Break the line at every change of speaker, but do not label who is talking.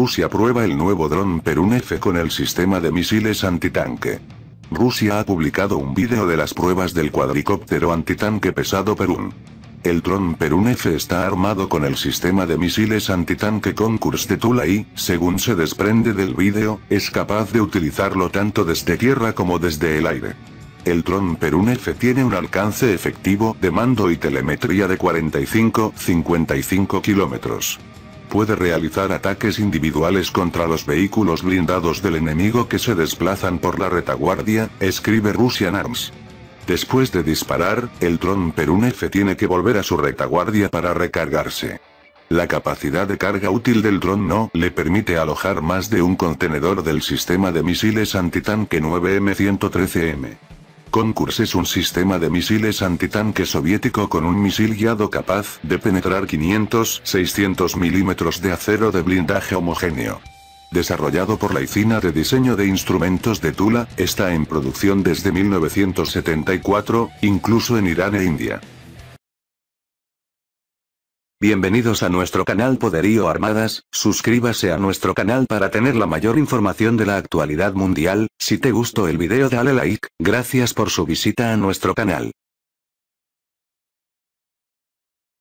Rusia prueba el nuevo dron Perun F con el sistema de misiles antitanque. Rusia ha publicado un vídeo de las pruebas del cuadricóptero antitanque pesado Perun. El dron Perun F está armado con el sistema de misiles antitanque Concurs de Tula y, según se desprende del vídeo, es capaz de utilizarlo tanto desde tierra como desde el aire. El dron Perun F tiene un alcance efectivo de mando y telemetría de 45-55 kilómetros puede realizar ataques individuales contra los vehículos blindados del enemigo que se desplazan por la retaguardia, escribe Russian Arms. Después de disparar, el dron Perun F tiene que volver a su retaguardia para recargarse. La capacidad de carga útil del dron no le permite alojar más de un contenedor del sistema de misiles antitanque 9M113M. Concurs es un sistema de misiles antitanque soviético con un misil guiado capaz de penetrar 500-600 milímetros de acero de blindaje homogéneo. Desarrollado por la Icina de Diseño de Instrumentos de Tula, está en producción desde 1974, incluso en Irán e India.
Bienvenidos a nuestro canal Poderío Armadas, suscríbase a nuestro canal para tener la mayor información de la actualidad mundial, si te gustó el video dale like, gracias por su visita a nuestro canal.